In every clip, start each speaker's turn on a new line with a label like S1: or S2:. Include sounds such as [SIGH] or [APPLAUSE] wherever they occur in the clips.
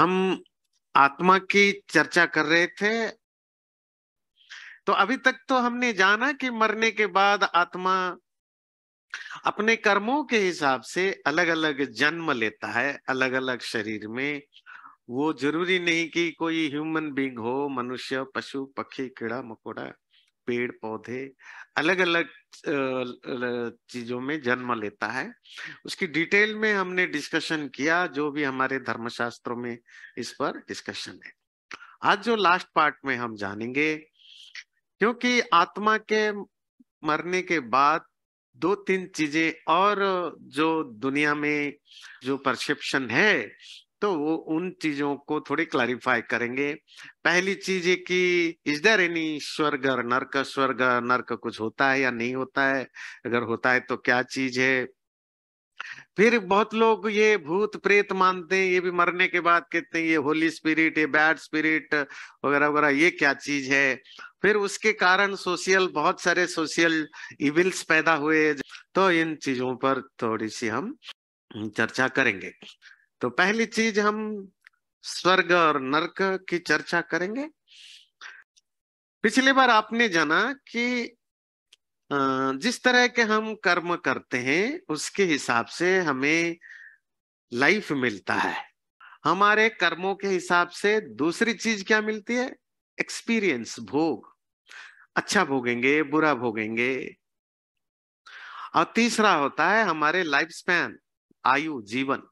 S1: हम आत्मा की चर्चा कर रहे थे तो अभी तक तो हमने जाना कि मरने के बाद आत्मा अपने कर्मों के हिसाब से अलग अलग जन्म लेता है अलग अलग शरीर में वो जरूरी नहीं कि कोई ह्यूमन बींग हो मनुष्य पशु पक्षी कीड़ा मकोड़ा पेड़ पौधे अलग अलग चीजों में जन्म लेता है उसकी डिटेल में हमने डिस्कशन किया जो भी हमारे धर्मशास्त्रों में इस पर डिस्कशन है आज जो लास्ट पार्ट में हम जानेंगे क्योंकि आत्मा के मरने के बाद दो तीन चीजें और जो दुनिया में जो परसेप्शन है तो वो उन चीजों को थोड़ी क्लैरिफाई करेंगे पहली चीज ये कि इज देर एनी स्वर्ग नर्क स्वर्ग नर्क कुछ होता है या नहीं होता है अगर होता है तो क्या चीज है फिर बहुत लोग ये भूत प्रेत मानते हैं ये भी मरने के बाद कहते हैं ये होली स्पिरिट ये बैड स्पिरिट वगैरह वगैरह ये क्या चीज है फिर उसके कारण सोशल बहुत सारे सोशल इविल्स पैदा हुए तो इन चीजों पर थोड़ी सी हम चर्चा करेंगे तो पहली चीज हम स्वर्ग और नरक की चर्चा करेंगे पिछली बार आपने जाना कि जिस तरह के हम कर्म करते हैं उसके हिसाब से हमें लाइफ मिलता है हमारे कर्मों के हिसाब से दूसरी चीज क्या मिलती है एक्सपीरियंस भोग अच्छा भोगेंगे बुरा भोगेंगे और तीसरा होता है हमारे लाइफ स्पैन आयु जीवन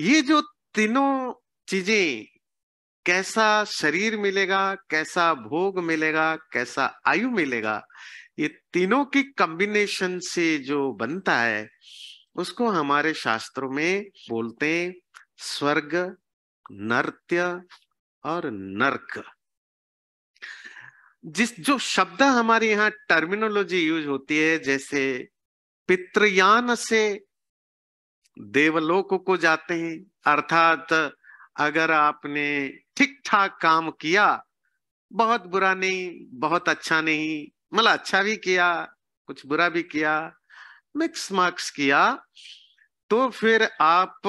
S1: ये जो तीनों चीजें कैसा शरीर मिलेगा कैसा भोग मिलेगा कैसा आयु मिलेगा ये तीनों की कॉम्बिनेशन से जो बनता है उसको हमारे शास्त्रों में बोलते हैं स्वर्ग नर्त्य और नर्क जिस जो शब्द हमारे यहाँ टर्मिनोलॉजी यूज होती है जैसे पित्रयान से देवलोक को जाते हैं अर्थात अगर आपने ठीक ठाक काम किया बहुत बुरा नहीं बहुत अच्छा नहीं मतलब अच्छा भी किया कुछ बुरा भी किया मिक्स मार्क्स किया तो फिर आप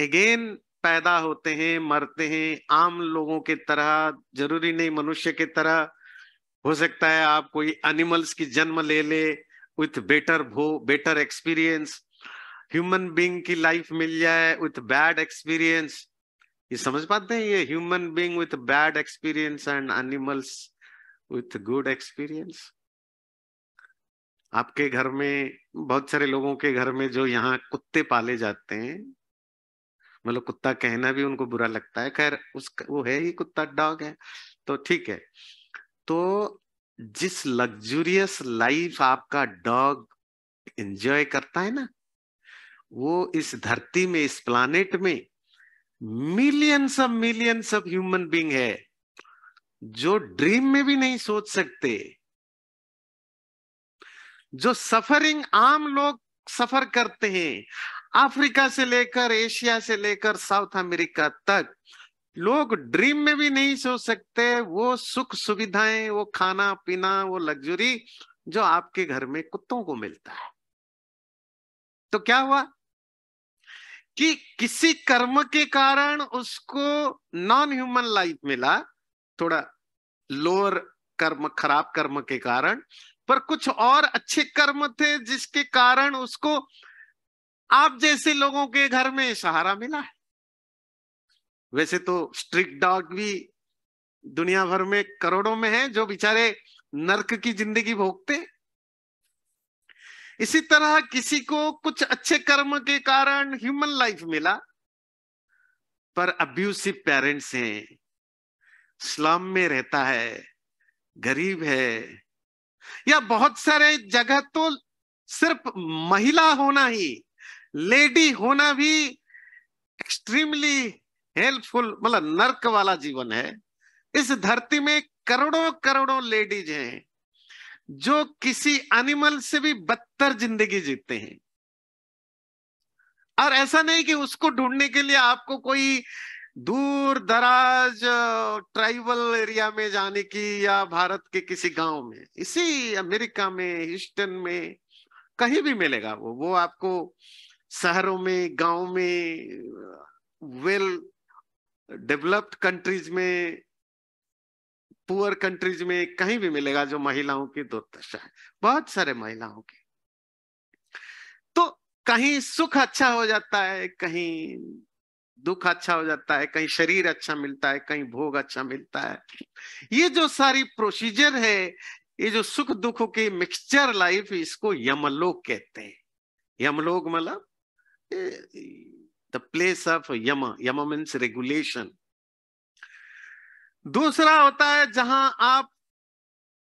S1: अगेन पैदा होते हैं मरते हैं आम लोगों के तरह जरूरी नहीं मनुष्य के तरह हो सकता है आप कोई एनिमल्स की जन्म ले ले विथ बेटर भो बेटर एक्सपीरियंस ह्यूमन बींग की लाइफ मिल जाए विथ बैड एक्सपीरियंस ये समझ पाते हैं ये human being with bad experience and animals with good experience आपके घर में बहुत सारे लोगों के घर में जो यहाँ कुत्ते पाले जाते हैं मतलब कुत्ता कहना भी उनको बुरा लगता है खैर उसका वो है ही कुत्ता डॉग है तो ठीक है तो जिस लग्जूरियस लाइफ आपका डॉग एंजॉय करता है ना वो इस धरती में इस प्लानेट में millions of millions of human being है जो ड्रीम में भी नहीं सोच सकते जो सफरिंग आम लोग सफर करते हैं अफ्रीका से लेकर एशिया से लेकर साउथ अमेरिका तक लोग ड्रीम में भी नहीं सोच सकते वो सुख सुविधाएं वो खाना पीना वो लग्जरी जो आपके घर में कुत्तों को मिलता है तो क्या हुआ कि किसी कर्म के कारण उसको नॉन ह्यूमन लाइफ मिला थोड़ा लोअर कर्म खराब कर्म के कारण पर कुछ और अच्छे कर्म थे जिसके कारण उसको आप जैसे लोगों के घर में सहारा मिला है वैसे तो स्ट्रिक्ट डॉग भी दुनिया भर में करोड़ों में है जो बेचारे नरक की जिंदगी भोगते इसी तरह किसी को कुछ अच्छे कर्म के कारण ह्यूमन लाइफ मिला पर अब्यूसिव पेरेंट्स हैं स्लम में रहता है गरीब है या बहुत सारे जगह तो सिर्फ महिला होना ही लेडी होना भी एक्सट्रीमली हेल्पफुल मतलब नर्क वाला जीवन है इस धरती में करोड़ों करोड़ों लेडीज हैं जो किसी एनिमल से भी बदतर जिंदगी जीते हैं और ऐसा नहीं कि उसको ढूंढने के लिए आपको कोई दूर दराज ट्राइबल एरिया में जाने की या भारत के किसी गांव में इसी अमेरिका में ह्यूस्टन में कहीं भी मिलेगा वो वो आपको शहरों में गांव में वेल डेवलप्ड कंट्रीज में पुअर कंट्रीज में कहीं भी मिलेगा जो महिलाओं की दुर्दशा है बहुत सारे महिलाओं की तो कहीं सुख अच्छा हो जाता है कहीं दुख अच्छा हो जाता है कहीं शरीर अच्छा मिलता है कहीं भोग अच्छा मिलता है ये जो सारी प्रोसीजर है ये जो सुख दुख की मिक्सचर लाइफ इसको यमलोक कहते हैं यमलोक मतलब the place of Yama Yama means regulation दूसरा होता है जहां आप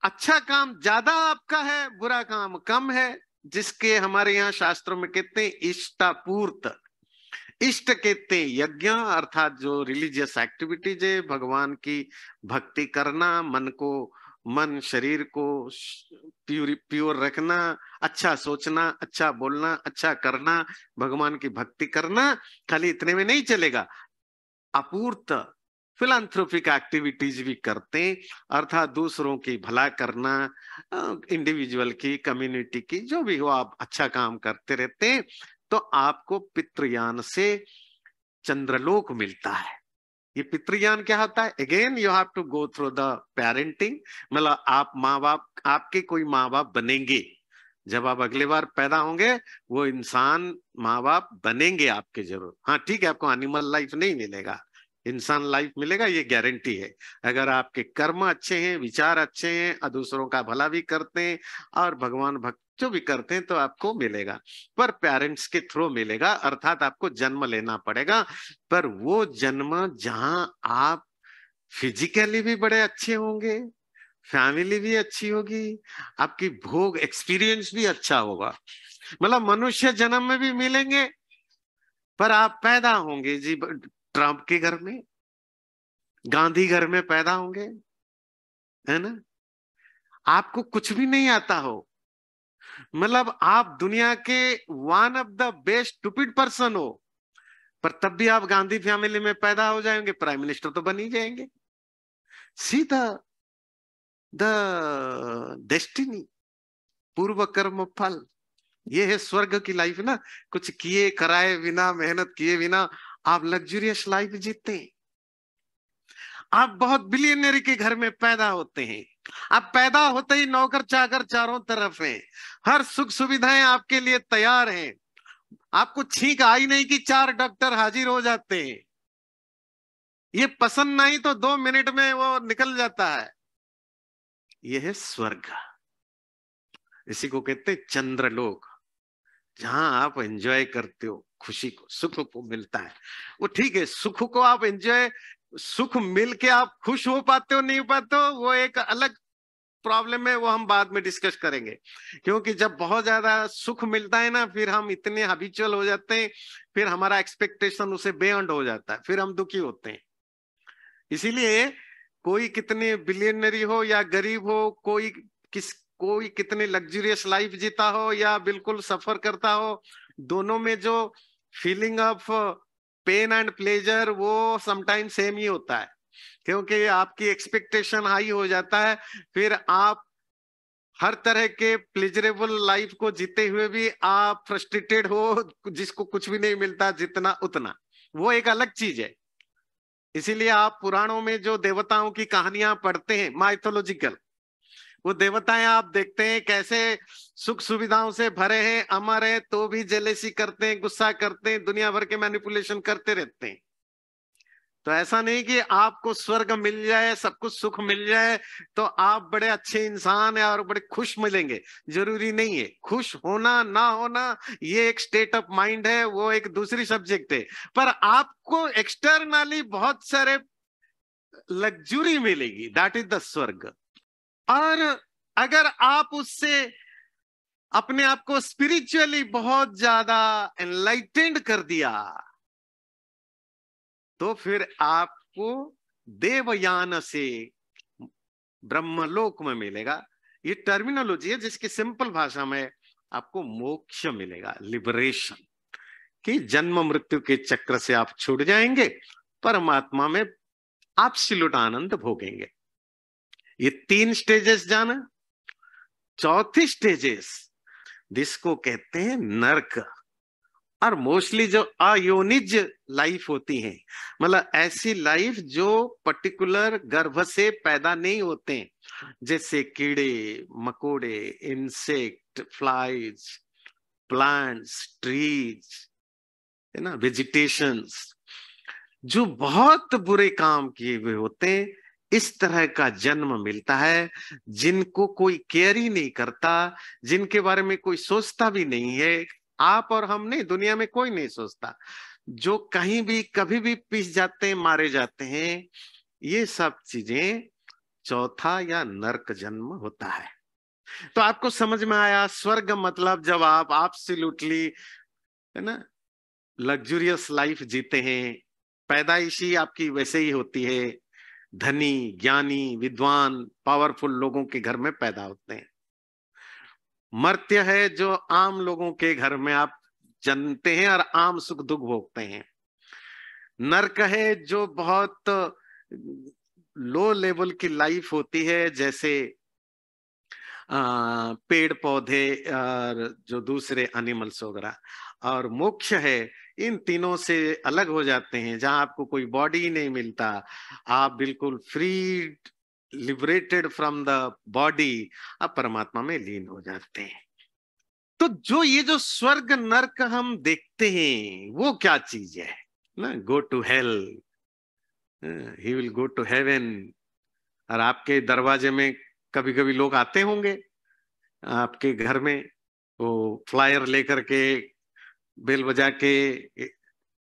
S1: अच्छा काम ज्यादा आपका है बुरा काम कम है जिसके हमारे यहाँ शास्त्रों में कहते हैं इष्टापूर्त इष्ट कहते हैं यज्ञ अर्थात जो रिलीजियस एक्टिविटीज है भगवान की भक्ति करना मन को मन शरीर को प्योर प्योर रखना अच्छा सोचना अच्छा बोलना अच्छा करना भगवान की भक्ति करना खाली इतने में नहीं चलेगा अपूर्त फिलांथ्रोपिक एक्टिविटीज भी करते हैं अर्थात दूसरों की भला करना इंडिविजुअल की कम्युनिटी की जो भी हो आप अच्छा काम करते रहते हैं तो आपको पितृयान से चंद्रलोक मिलता है ये पितृयान क्या होता है again you have to go through the parenting मतलब आप माँ बाप आपके कोई माँ बाप बनेंगे जब आप अगली बार पैदा होंगे वो इंसान माँ बाप बनेंगे आपके जरूर हाँ ठीक है आपको एनिमल लाइफ नहीं मिलेगा इंसान लाइफ मिलेगा ये गारंटी है अगर आपके कर्म अच्छे हैं विचार अच्छे हैं दूसरों का भला भी करते हैं और भगवान भक्त जो भी करते हैं तो आपको मिलेगा पर पेरेंट्स के थ्रू मिलेगा अर्थात आपको जन्म लेना पड़ेगा पर वो जन्म जहां आप फिजिकली भी बड़े अच्छे होंगे फैमिली भी अच्छी होगी आपकी भोग एक्सपीरियंस भी अच्छा होगा मतलब मनुष्य जन्म में भी मिलेंगे पर आप पैदा होंगे जी ट्रंप के घर में गांधी घर में पैदा होंगे है ना आपको कुछ भी नहीं आता हो मतलब आप दुनिया के one of the best stupid person हो पर तब भी आप गांधी फैमिली में पैदा हो जाएंगे प्राइम मिनिस्टर तो बन ही जाएंगे सीधा द डेस्टिनी पूर्व कर्म फल ये है स्वर्ग की लाइफ ना कुछ किए कराए बिना मेहनत किए बिना आप लग्जूरियस लाइफ जीते हैं आप बहुत बिलियनरी के घर में पैदा होते हैं आप पैदा होते ही नौकर चाकर चारों तरफ हैं हर सुख सुविधाएं आपके लिए तैयार हैं आपको छींक आई नहीं कि चार डॉक्टर हाजिर हो जाते हैं ये पसंद नहीं तो दो मिनट में वो निकल जाता है
S2: ये है स्वर्ग इसी
S1: को कहते चंद्रलोक जहां आप एंजॉय करते हो खुशी को सुख को मिलता है वो ठीक है सुख को आप एंजॉय सुख मिल के आप खुश हो पाते हो नहीं हो पाते हो वो एक अलग प्रॉब्लम है वो हम बाद में डिस्कस करेंगे क्योंकि जब बहुत ज्यादा सुख मिलता है ना फिर हम इतने हबिचुअल हो जाते हैं फिर हमारा एक्सपेक्टेशन उसे बेअंड हो जाता है फिर हम दुखी होते हैं इसीलिए कोई कितने बिलियनरी हो या गरीब हो कोई किस कोई कितने लग्जरियस लाइफ जीता हो या बिल्कुल सफर करता हो दोनों में जो feeling of pain and pleasure वो समटाइम सेम ही होता है क्योंकि आपकी एक्सपेक्टेशन हाई हो जाता है फिर आप हर तरह के प्लेजरेबल लाइफ को जीते हुए भी आप फ्रस्ट्रेटेड हो जिसको कुछ भी नहीं मिलता जितना उतना वो एक अलग चीज है इसीलिए आप पुराणों में जो देवताओं की कहानियां पढ़ते हैं माइथोलॉजिकल वो देवताएं आप देखते हैं कैसे सुख सुविधाओं से भरे हैं अमर है तो भी जेलेसी करते हैं गुस्सा करते हैं दुनिया भर के मैनिपुलेशन करते रहते हैं तो ऐसा नहीं कि आपको स्वर्ग मिल जाए सब कुछ सुख मिल जाए तो आप बड़े अच्छे इंसान है और बड़े खुश मिलेंगे जरूरी नहीं है खुश होना ना होना ये एक स्टेट ऑफ माइंड है वो एक दूसरी सब्जेक्ट है पर आपको एक्सटर्नली बहुत सारे लग्जरी मिलेगी दैट इज द स्वर्ग और अगर आप उससे अपने आप को स्पिरिचुअली बहुत ज्यादा एनलाइटेंड कर दिया तो फिर आपको देवयान से ब्रह्मलोक में मिलेगा ये टर्मिनोलॉजी है जिसकी सिंपल भाषा में आपको मोक्ष मिलेगा लिबरेशन कि जन्म मृत्यु के चक्र से आप छूट जाएंगे परमात्मा में आप सिलुट आनंद भोगेंगे ये तीन स्टेजेस जाना चौथी स्टेजेस जिसको कहते हैं नरक और मोस्टली जो अयोनिज लाइफ होती है मतलब ऐसी लाइफ जो पर्टिकुलर गर्भ से पैदा नहीं होते जैसे कीड़े मकोड़े इंसेक्ट फ्लाइज प्लांट्स ट्रीज है ना वेजिटेशंस जो बहुत बुरे काम किए हुए होते हैं इस तरह का जन्म मिलता है जिनको कोई केयर ही नहीं करता जिनके बारे में कोई सोचता भी नहीं है आप और हम नहीं दुनिया में कोई नहीं सोचता जो कहीं भी कभी भी पीस जाते हैं मारे जाते हैं ये सब चीजें चौथा या नरक जन्म होता है तो आपको समझ में आया स्वर्ग मतलब जब आप लुटली है ना लग्जूरियस लाइफ जीते हैं पैदाइशी आपकी वैसे ही होती है धनी ज्ञानी विद्वान पावरफुल लोगों के घर में पैदा होते हैं मर्त्य है जो आम लोगों के घर में आप जनते हैं और आम सुख दुख भोगते हैं नरक है जो बहुत लो लेवल की लाइफ होती है जैसे आ, पेड़ पौधे और जो दूसरे एनिमल्स वगैरह और मोक्ष है इन तीनों से अलग हो जाते हैं जहां आपको कोई बॉडी नहीं मिलता आप बिल्कुल free liberated from the body आप परमात्मा में लीन हो जाते हैं तो जो ये जो स्वर्ग नर्क हम देखते हैं वो क्या चीज है ना go to hell he will go to heaven और आपके दरवाजे में कभी कभी लोग आते होंगे आपके घर में वो फ्लायर लेकर के बेल बजा के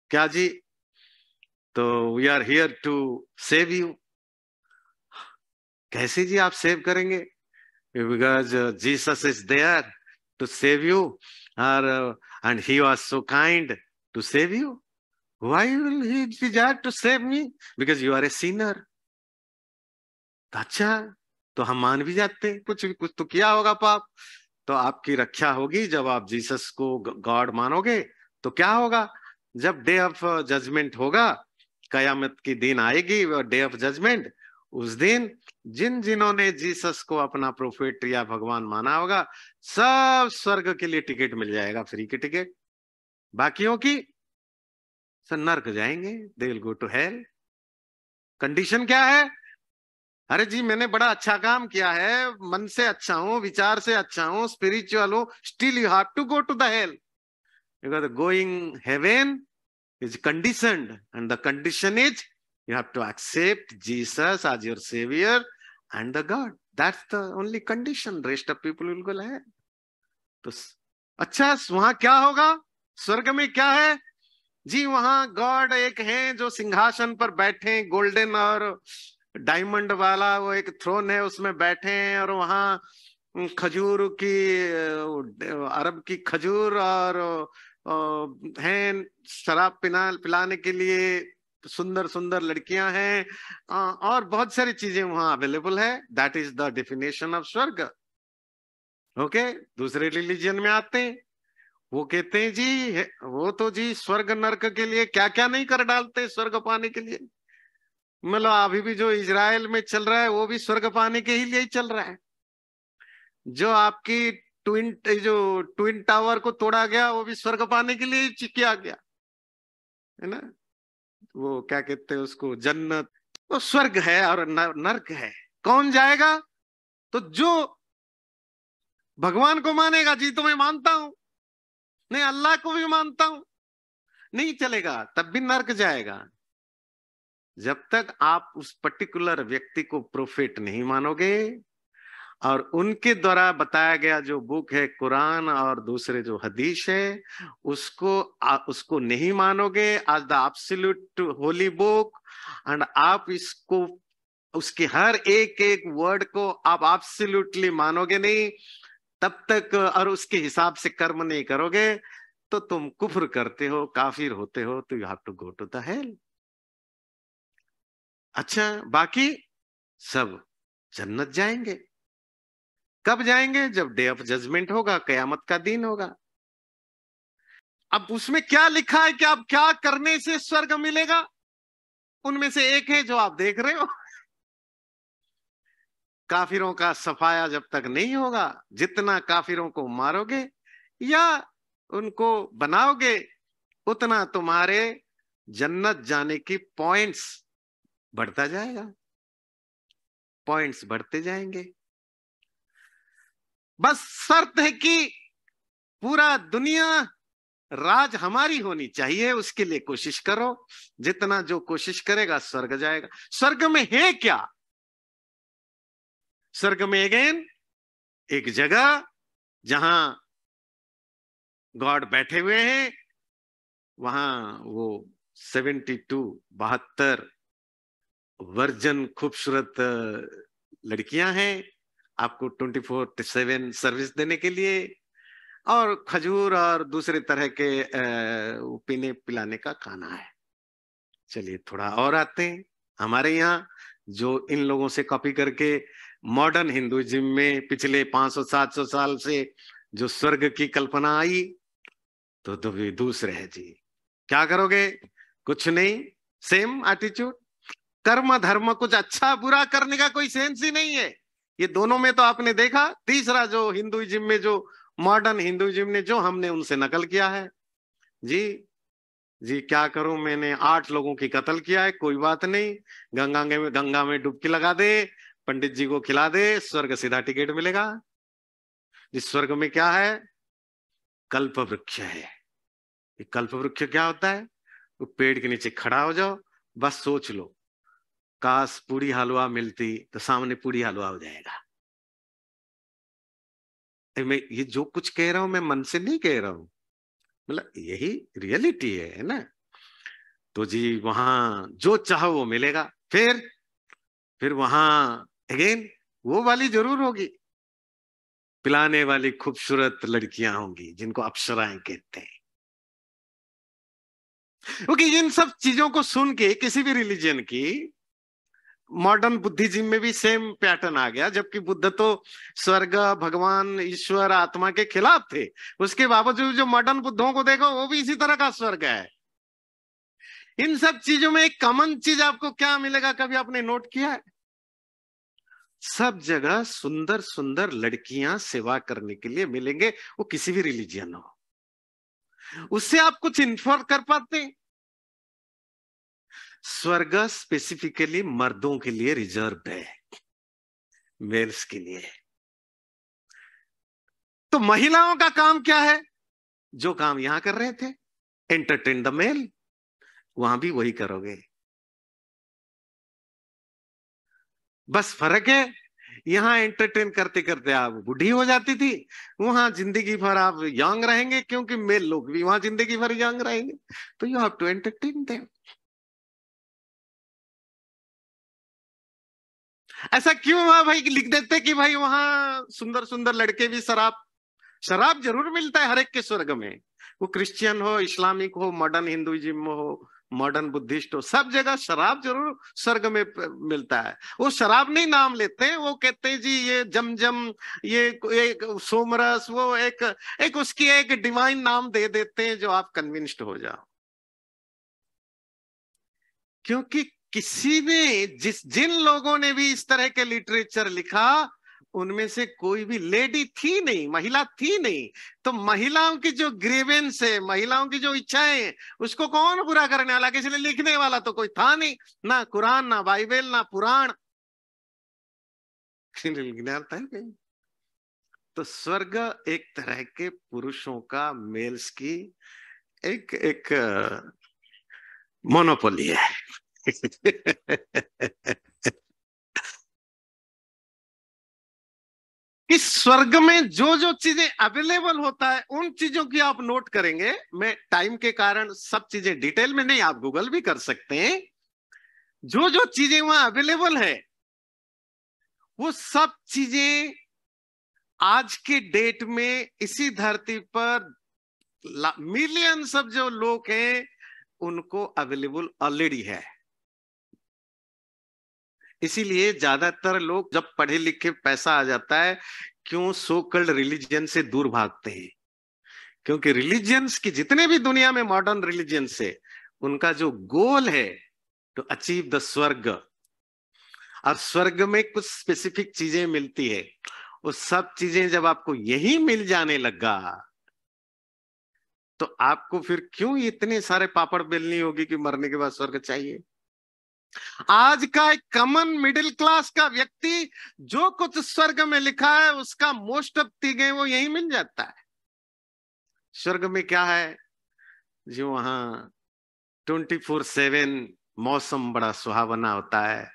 S1: क्या जी तो we are here to save you कैसे जी आप सेव करेंगे because Jesus is there to save you और and he was so kind to save you why will he desire to save me because you are a sinner अच्छा तो हम मान भी जाते कुछ कुछ तो किया होगा पाप तो आपकी रक्षा होगी जब आप जीसस को गॉड मानोगे तो क्या होगा जब डे ऑफ जजमेंट होगा कयामत की दिन आएगी डे ऑफ जजमेंट उस दिन जिन जिन्होंने जीसस को अपना प्रोफेट या भगवान माना होगा सब स्वर्ग के लिए टिकट मिल जाएगा फ्री की टिकट बाकियों की सर नर्क जाएंगे they will go to hell condition क्या है अरे जी मैंने बड़ा अच्छा काम किया है मन से अच्छा हूं विचार से अच्छा हूं स्पिरिचुअल हूं still you have to go to the hell because going heaven is condition and the condition is you have to accept Jesus as your saviour and the God that's the only condition rest of people will go है तो अच्छा वहां क्या होगा स्वर्ग में क्या है जी वहां गॉड एक है जो सिंहासन पर बैठे गोल्डन और डायमंड वाला वो एक थ्रोन है उसमें बैठे हैं और वहां खजूर की अरब की खजूर और हैं शराब पिना पिलाने के लिए सुंदर सुंदर लड़कियां हैं और बहुत सारी चीजें वहां अवेलेबल है that is the definition of स्वर्ग ओके दूसरे रिलीजन में आते हैं वो कहते हैं जी वो तो जी स्वर्ग नरक के लिए क्या क्या नहीं कर डालते स्वर्ग पाने के लिए मतलब अभी भी जो इजराइल में चल रहा है वो भी स्वर्ग पाने के ही लिए ही चल रहा है जो आपकी ट्विन जो ट्विन टावर को तोड़ा गया वो भी स्वर्ग पाने के लिए ही किया गया है ना वो क्या कहते हैं उसको जन्नत वो तो स्वर्ग है और नर्क
S2: है कौन जाएगा तो जो भगवान को मानेगा जी तो मैं मानता हूं नहीं अल्लाह को भी मानता हूं नहीं चलेगा
S1: तब भी नर्क जाएगा जब तक आप उस पर्टिकुलर व्यक्ति को प्रोफेट नहीं मानोगे और उनके द्वारा बताया गया जो बुक है कुरान और दूसरे जो हदीश है उसको आ, उसको नहीं मानोगे आज the absolute holy book and आप इसको उसके हर एक एक वर्ड को आप एब्सोल्युटली मानोगे नहीं तब तक और उसके हिसाब से कर्म नहीं करोगे तो तुम कुफर करते हो काफिर होते हो तो you
S2: have to go to the health अच्छा बाकी सब जन्नत जाएंगे कब जाएंगे जब डे ऑफ जजमेंट होगा
S1: कयामत का दिन होगा अब उसमें क्या लिखा है कि आप क्या करने से स्वर्ग मिलेगा उनमें से एक है जो आप देख रहे हो काफिरों का सफाया जब तक नहीं होगा जितना काफिरों को मारोगे या उनको बनाओगे उतना तुम्हारे जन्नत जाने की पॉइंट्स बढ़ता जाएगा पॉइंट्स बढ़ते जाएंगे बस शर्त है कि पूरा दुनिया राज हमारी होनी चाहिए उसके लिए कोशिश करो जितना जो कोशिश करेगा स्वर्ग जाएगा स्वर्ग में है क्या
S2: स्वर्ग में अगेन एक जगह जहां गॉड बैठे हुए हैं वहां वो
S1: सेवेंटी टू बहत्तर वर्जन खूबसूरत लड़कियां हैं आपको ट्वेंटी फोर सेवन सर्विस देने के लिए और खजूर और दूसरे तरह के पीने पिलाने का खाना है चलिए थोड़ा और आते हैं हमारे यहाँ जो इन लोगों से कॉपी करके मॉडर्न हिंदुइज्म में पिछले 500-700 साल से जो स्वर्ग की कल्पना आई तो, तो दूसरे है जी क्या करोगे कुछ नहीं सेम एटीट्यूड कर्म धर्म कुछ अच्छा बुरा करने का कोई सेंस ही नहीं है ये दोनों में तो आपने देखा तीसरा जो हिंदुइज्म में जो मॉडर्न हिंदुइज्म ने जो हमने उनसे नकल किया है जी जी क्या करूं मैंने आठ लोगों की कत्ल किया है कोई बात नहीं गंगा में गंगा में डुबकी लगा दे पंडित जी को खिला दे स्वर्ग सीधा टिकट मिलेगा जिस स्वर्ग में क्या है कल्प वृक्ष है ये कल्प वृक्ष क्या होता है तो पेड़ के नीचे खड़ा हो जाओ बस सोच लो काश पूरी हलवा मिलती तो सामने पूरी हलवा हो जाएगा मैं ये जो कुछ कह रहा हूं मैं मन से नहीं कह रहा हूं मतलब यही रियलिटी है ना तो जी वहां जो चाहो वो मिलेगा फिर फिर वहां
S2: अगेन वो वाली जरूर होगी पिलाने वाली खूबसूरत लड़कियां होंगी जिनको अप्सराएं कहते हैं
S1: क्योंकि okay, इन सब चीजों को सुन के किसी भी रिलीजन की मॉडर्न बुद्धिज्म में भी सेम पैटर्न आ गया जबकि बुद्ध तो स्वर्ग भगवान ईश्वर आत्मा के खिलाफ थे उसके बावजूद जो मॉडर्न बुद्धों को देखो वो भी इसी तरह का स्वर्ग है इन सब चीजों में एक कॉमन चीज आपको क्या मिलेगा कभी आपने नोट किया है सब जगह सुंदर सुंदर लड़कियां सेवा करने के लिए मिलेंगे वो किसी भी रिलीजियन हो उससे आप कुछ इन्फर कर पाते हैं स्वर्ग स्पेसिफिकली मर्दों के लिए रिजर्व है
S2: मेल्स के लिए तो महिलाओं का काम क्या है जो काम यहां कर रहे थे एंटरटेन द मेल वहां भी वही करोगे
S1: बस फर्क है यहां एंटरटेन करते करते आप बुढ़ी हो जाती थी वहां जिंदगी
S2: भर आप यंग रहेंगे क्योंकि मेल लोग भी वहां जिंदगी भर यंग रहेंगे तो you have to entertain them ऐसा क्यों हुआ भाई लिख देते कि भाई वहां सुंदर सुंदर लड़के भी शराब
S1: शराब जरूर मिलता है हर एक के स्वर्ग में वो क्रिश्चियन हो इस्लामिक हो मॉडर्न हिंदुइज्म हो मॉडर्न बुद्धिस्ट हो सब जगह शराब जरूर स्वर्ग में मिलता है वो शराब नहीं नाम लेते हैं वो कहते हैं जी ये जमजम ये एक सोमरस वो एक एक उसकी एक डिवाइन नाम दे देते हैं जो आप कन्विंस्ड हो जाओ क्योंकि किसी भी जिस जिन लोगों ने भी इस तरह के लिटरेचर लिखा उनमें से कोई भी लेडी थी नहीं महिला थी नहीं तो महिलाओं की जो ग्रीवेंस है महिलाओं की जो इच्छाएं हैं उसको कौन पूरा करने वाला किसी ने लिखने वाला तो कोई था नहीं ना कुरान ना बाइबल ना पुराण लिखने आता है कहीं तो स्वर्ग एक तरह के पुरुषों का मेल्स की एक एक
S2: मोनोपोली है इस स्वर्ग में जो जो चीजें अवेलेबल
S1: होता है उन चीजों की आप नोट करेंगे मैं टाइम के कारण सब चीजें डिटेल में नहीं आप गूगल भी कर सकते हैं जो जो चीजें वहां अवेलेबल है वो सब चीजें आज के डेट में इसी धरती पर मिलियन सब जो लोग हैं उनको अवेलेबल ऑलरेडी है इसीलिए ज्यादातर लोग जब पढ़े लिखे पैसा आ जाता है क्यों सो कल्ड रिलीजन से दूर भागते हैं क्योंकि रिलीजियंस की जितने भी दुनिया में मॉडर्न रिलीजियंस है उनका जो गोल है टू अचीव द स्वर्ग और स्वर्ग में कुछ स्पेसिफिक चीजें मिलती है वो सब चीजें जब आपको यही मिल जाने लगा तो आपको फिर क्यों इतने सारे पापड़ बेलनी होगी कि मरने के बाद स्वर्ग चाहिए आज का एक कॉमन मिडिल क्लास का व्यक्ति जो कुछ स्वर्ग में लिखा है उसका मोस्ट ऑफ गए वो यही मिल जाता है स्वर्ग में क्या है जो वहां ट्वेंटी फोर सेवन मौसम बड़ा सुहावना होता है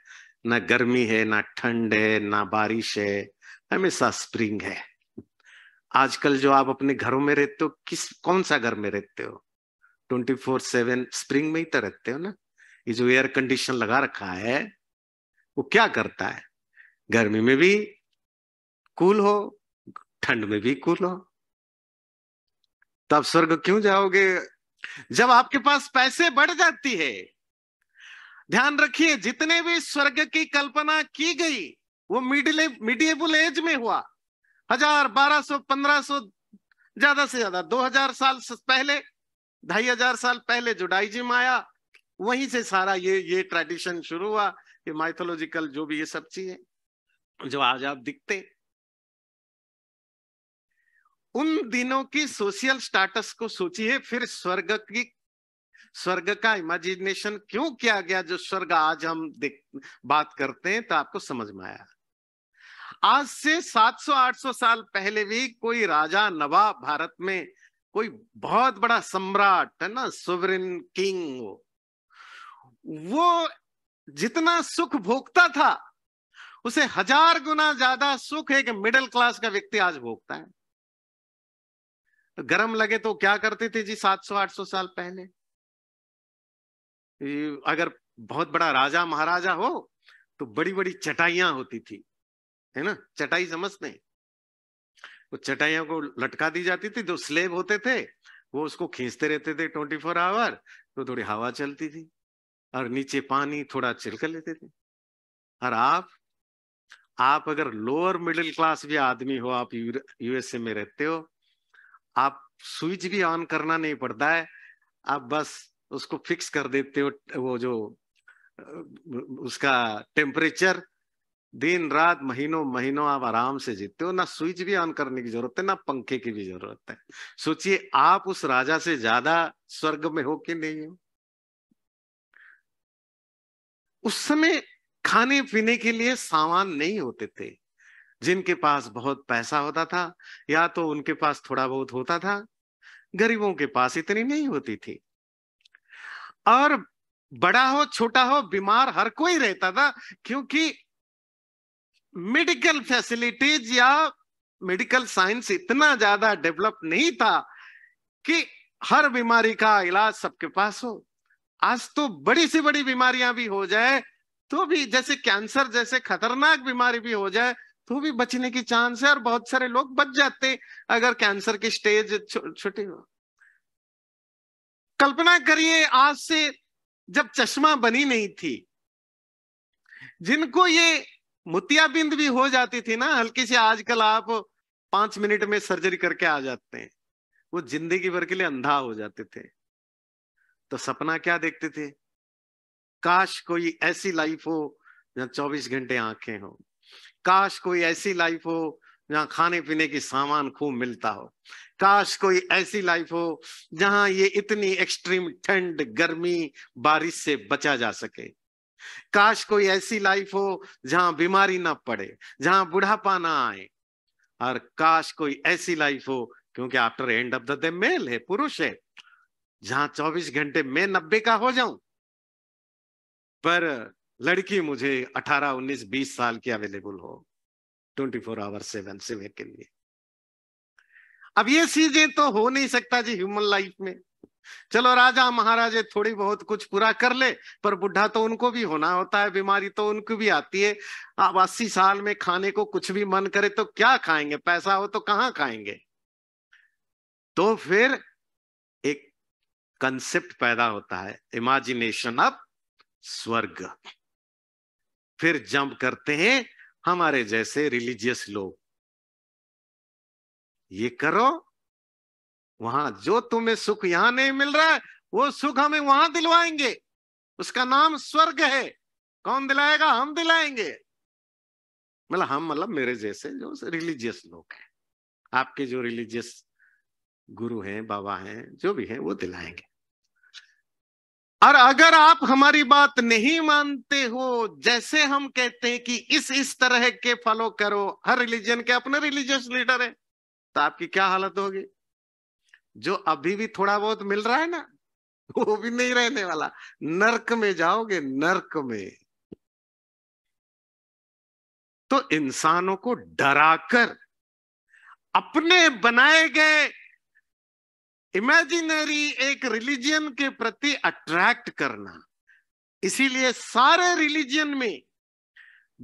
S1: ना गर्मी है ना ठंड है ना बारिश है हमेशा स्प्रिंग है आजकल जो आप अपने घरों में रहते हो किस कौन सा घर में रहते हो ट्वेंटी फोर सेवन स्प्रिंग में ही तो रहते हो ना ये जो एयर कंडीशन लगा रखा है वो क्या करता है गर्मी में भी कूल हो ठंड में भी कूल हो तब स्वर्ग क्यों जाओगे जब आपके पास पैसे बढ़ जाती है ध्यान रखिए जितने भी स्वर्ग की कल्पना की गई वो मिडिल मिडिएबल एज में हुआ हजार बारह सौ पंद्रह सौ ज्यादा से ज्यादा दो हजार साल पहले ढाई हजार साल पहले जुडाइजिम आया वहीं से सारा ये ये ट्रेडिशन शुरू हुआ कि माइथोलॉजिकल जो भी ये सब चीजें जो आज आप दिखते उन दिनों की सोशल स्टाटस को सोचिए फिर स्वर्ग की स्वर्ग का इमेजिनेशन क्यों किया गया जो स्वर्ग आज हम देख बात करते हैं तो आपको समझ में आया आज से 700-800 साल पहले भी कोई राजा नवाब भारत में कोई बहुत बड़ा सम्राट है ना सुवरिन किंग वो वो जितना सुख भोगता था उसे हजार गुना ज्यादा सुख एक मिडिल क्लास का व्यक्ति आज भोगता है तो गर्म लगे तो क्या करते थे जी 700-800 साल पहले अगर बहुत बड़ा राजा महाराजा हो तो बड़ी बड़ी चटाइयां होती थी है ना चटाई समझते वो चटाइयों को लटका दी जाती थी जो स्लेब होते थे वो उसको खींचते रहते थे ट्वेंटी फोर आवर तो थोड़ी हवा चलती थी और नीचे पानी थोड़ा छिलकर लेते थे और आप आप अगर लोअर मिडिल क्लास भी आदमी हो आप यूएसए में रहते हो आप स्विच भी ऑन करना नहीं पड़ता है आप बस उसको फिक्स कर देते हो वो जो उसका टेम्परेचर दिन रात महीनों महीनों आप आराम से जीते हो ना स्विच भी ऑन करने की जरूरत है ना पंखे की भी जरूरत है सोचिए आप उस राजा से ज्यादा स्वर्ग में हो कि नहीं हो उस समय खाने पीने के लिए सामान नहीं होते थे जिनके पास बहुत पैसा होता था या तो उनके पास थोड़ा बहुत होता था गरीबों के पास इतनी नहीं होती थी और बड़ा हो छोटा हो बीमार हर कोई रहता था क्योंकि मेडिकल फैसिलिटीज या मेडिकल साइंस इतना ज्यादा डेवलप नहीं था कि हर बीमारी का इलाज सबके पास हो आज तो बड़ी सी बड़ी बीमारियां भी हो जाए तो भी जैसे कैंसर जैसे खतरनाक बीमारी भी हो जाए तो भी बचने की चांस है और बहुत सारे लोग बच जाते अगर कैंसर की स्टेज छुट्टी हो कल्पना करिए आज से जब चश्मा बनी नहीं थी जिनको ये मोतियाबिंद भी हो जाती थी ना हल्की से आजकल आप पांच मिनट में सर्जरी करके आ जाते हैं वो जिंदगी भर के लिए अंधा हो जाते थे तो सपना क्या देखते थे काश कोई ऐसी लाइफ हो जहाँ 24 घंटे आंखें हो काश कोई ऐसी लाइफ हो जहाँ खाने पीने की सामान खूब मिलता हो काश कोई ऐसी लाइफ हो जहाँ ये इतनी एक्सट्रीम ठंड गर्मी बारिश से बचा जा सके काश कोई ऐसी लाइफ हो जहाँ बीमारी ना पड़े जहाँ बुढ़ापा ना आए और काश कोई ऐसी लाइफ हो क्योंकि after end of the day male है पुरुष है जहां 24 घंटे मैं नब्बे का हो जाऊं
S2: पर लड़की मुझे 18, 19, 20 साल की अवेलेबल हो 24 फोर आवर सेवन सेवन के लिए अब ये
S1: चीजें तो हो नहीं सकता जी ह्यूमन लाइफ में चलो राजा महाराजे थोड़ी बहुत कुछ पूरा कर ले पर बुढ़ा तो उनको भी होना होता है बीमारी तो उनको भी आती है अब अस्सी साल में खाने को कुछ भी मन करे तो क्या खाएंगे पैसा हो तो कहां खाएंगे तो फिर कंसेप्ट पैदा होता है इमेजिनेशन ऑफ स्वर्ग फिर जंप करते हैं हमारे जैसे रिलीजियस लोग ये करो वहां जो तुम्हें सुख यहां नहीं मिल रहा है वो सुख हमें वहां दिलवाएंगे उसका नाम स्वर्ग है कौन दिलाएगा हम दिलाएंगे मतलब हम मतलब मेरे जैसे जो रिलीजियस लोग हैं आपके जो रिलीजियस गुरु हैं बाबा हैं जो भी हैं वो दिलाएंगे और अगर आप हमारी बात नहीं मानते हो जैसे हम कहते हैं कि इस इस तरह के फॉलो करो हर रिलीजन के अपने रिलीजियस लीडर है तो आपकी क्या हालत होगी जो अभी भी थोड़ा बहुत मिल रहा है ना वो भी नहीं रहने वाला नरक में जाओगे नरक में तो इंसानों को डराकर अपने बनाए गए इमेजिनरी एक रिलीजन के प्रति अट्रैक्ट करना इसीलिए सारे रिलीजन में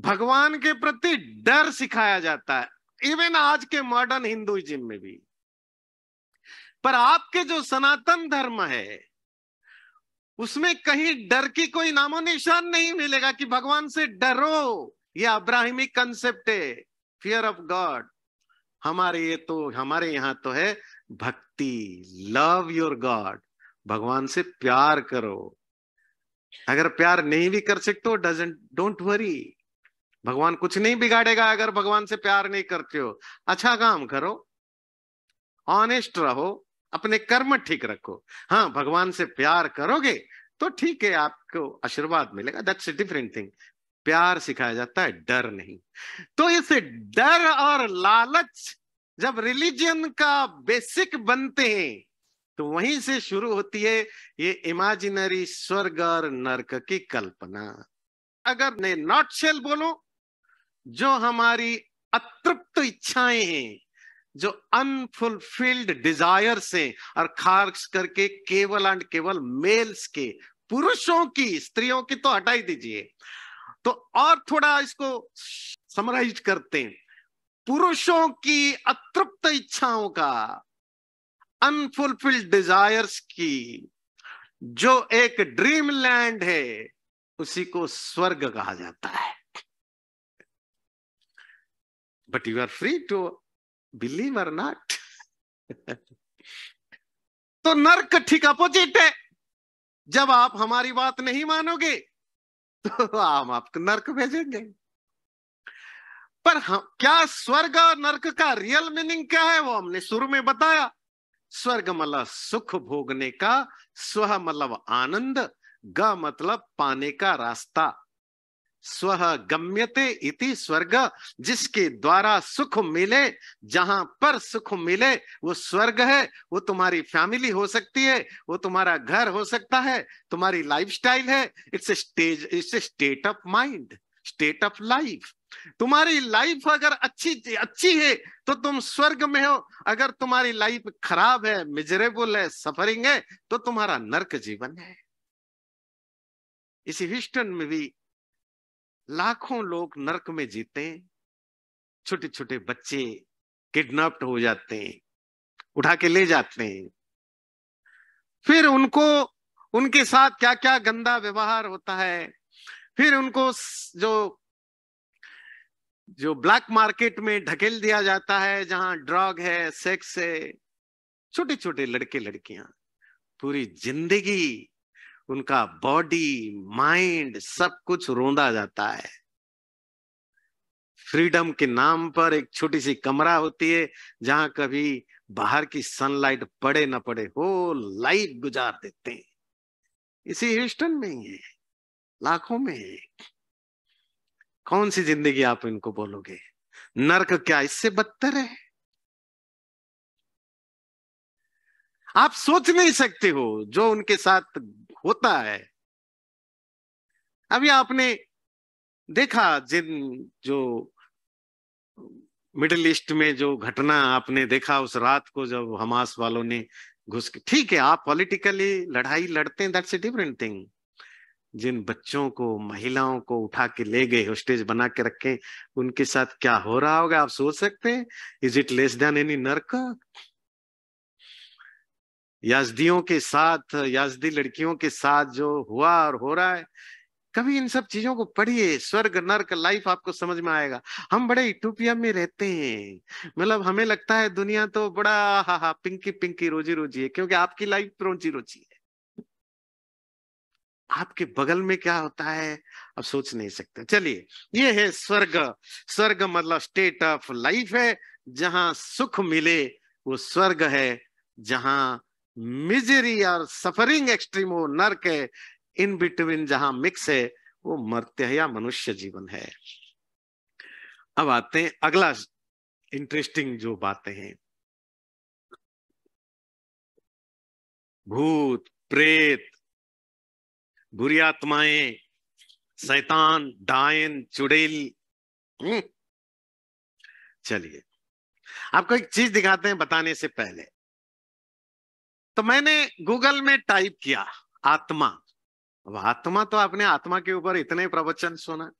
S1: भगवान के प्रति डर सिखाया जाता है इवन आज के मॉडर्न हिंदुइज्म में भी पर आपके जो सनातन धर्म है उसमें कहीं डर की कोई नामो निशान नहीं मिलेगा कि भगवान से डरो यह अब्राहिमी कंसेप्ट है फियर ऑफ गॉड हमारे ये तो हमारे यहां तो है भक्ति लव योर गॉड भगवान से प्यार करो अगर प्यार नहीं भी कर सकते हो डजेंट डोंट वरी भगवान कुछ नहीं बिगाड़ेगा अगर भगवान से प्यार नहीं करते हो अच्छा काम करो ऑनेस्ट रहो अपने कर्म ठीक रखो हाँ भगवान से प्यार करोगे तो ठीक है आपको आशीर्वाद मिलेगा दैट्स डिफरेंट थिंग प्यार सिखाया जाता है डर नहीं तो इस डर और लालच जब रिलीजन का बेसिक बनते हैं तो वहीं से शुरू होती है ये इमेजिनरी स्वर्ग और नर्क की कल्पना अगर मैं नॉट शेल बोलो जो हमारी अतृप्त इच्छाएं हैं जो अनफुलफिल्ड डिजायर से और खास करके केवल एंड केवल मेल्स के पुरुषों की स्त्रियों की तो हटाई दीजिए तो और थोड़ा इसको समराइज करते हैं पुरुषों की अतृप्त इच्छाओं का अनफुलफिल्ड डिजायर्स की जो एक ड्रीम लैंड है उसी को स्वर्ग कहा जाता है but you are free to believe or not तो नर्क ठीक अपोजिट है जब आप हमारी बात नहीं मानोगे तो हम आपको नर्क भेजेंगे पर हम क्या स्वर्ग और नरक का रियल मीनिंग क्या है वो हमने शुरू में बताया स्वर्ग मतलब सुख भोगने का स्व मतलब आनंद ग मतलब पाने का रास्ता स्व गम्यते इति स्वर्ग जिसके द्वारा सुख मिले जहां पर सुख मिले वो स्वर्ग है वो तुम्हारी फैमिली हो सकती है वो तुम्हारा घर हो सकता है तुम्हारी लाइफस्टाइल है it's stage it's state of mind state of life तुम्हारी लाइफ अगर अच्छी अच्छी है तो तुम स्वर्ग में हो अगर तुम्हारी लाइफ खराब है मिजरेबल है सफरिंग है तो तुम्हारा नर्क जीवन है इसी हिस्टन में भी लाखों लोग नरक में जीते हैं छोटे छोटे बच्चे किडनैप्ड हो जाते हैं उठा के ले जाते हैं फिर उनको उनके साथ क्या क्या गंदा व्यवहार होता है फिर उनको जो जो ब्लैक मार्केट में ढकेल दिया जाता है जहां ड्रग है सेक्स है छोटे छोटे लड़के लड़कियां पूरी जिंदगी उनका बॉडी माइंड सब कुछ रोंदा जाता है फ्रीडम के नाम पर एक छोटी सी कमरा होती है जहां कभी बाहर की सनलाइट पड़े ना पड़े हो लाइफ गुजार देते हैं इसी ह्यूस्टन में ही है लाखों में है कौन सी जिंदगी आप इनको बोलोगे नरक क्या इससे बदतर है
S2: आप सोच नहीं सकते हो जो उनके साथ होता है अभी आपने देखा जिन जो
S1: मिडिल ईस्ट में जो घटना आपने देखा उस रात को जब हमास वालों ने घुस ठीक है आप पॉलिटिकली लड़ाई लड़ते हैं दैट्स ए डिफरेंट थिंग जिन बच्चों को महिलाओं को उठा के ले गए होस्टेज बना के रखे उनके साथ क्या हो रहा होगा आप सोच सकते हैं is it less than any नर्क याजदियों के साथ याजदी लड़कियों के साथ जो हुआ और हो रहा है कभी इन सब चीजों को पढ़िए स्वर्ग नर्क लाइफ आपको समझ में आएगा हम बड़े इटोपिया में रहते हैं मतलब हमें लगता है दुनिया तो बड़ा हा हा पिंकी पिंकी रोजी रोजी है क्योंकि आपकी लाइफ रोजी रोजी है आपके बगल में क्या होता है आप सोच नहीं सकते चलिए ये है स्वर्ग स्वर्ग मतलब स्टेट ऑफ लाइफ है जहां सुख मिले वो स्वर्ग है जहां मिजरी और सफरिंग एक्सट्रीम हो नर्क है इन बिटवीन जहां मिक्स है वो मर्त्य या मनुष्य जीवन है
S2: अब आते हैं अगला इंटरेस्टिंग जो बातें हैं भूत प्रेत बुरी आत्माएं शैतान डायन चुड़ैल हम्म।
S1: चलिए आपको एक चीज दिखाते हैं बताने से पहले तो मैंने गूगल में टाइप किया आत्मा अब आत्मा तो आपने आत्मा के ऊपर इतने प्रवचन सुना